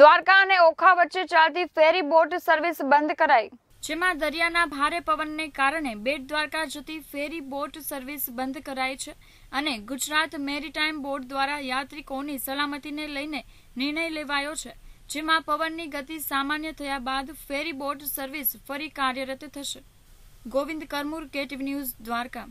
દ્વારકા અને ઓખા વચ્ચે ચાલતી ફેરી બોટ સર્વિસ બંધ કરાઈ જેમાં દરિયાના ભારે પવનને કારણે બેટ દ્વારકા જતી ફેરી બોટ સર્વિસ બંધ કરાઈ છે અને ગુજરાત મેરીટાઈમ બોર્ડ દ્વારા યાત્રિકોની સલામતીને લઈને નિર્ણય લેવાયો છે જેમાં પવનની ગતિ સામાન્ય થયા બાદ ફેરી બોટ સર્વિસ ફરી કાર્યરત થશે ગોવિંદ કરમુર કેટીવી ન્યૂઝ દ્વારકા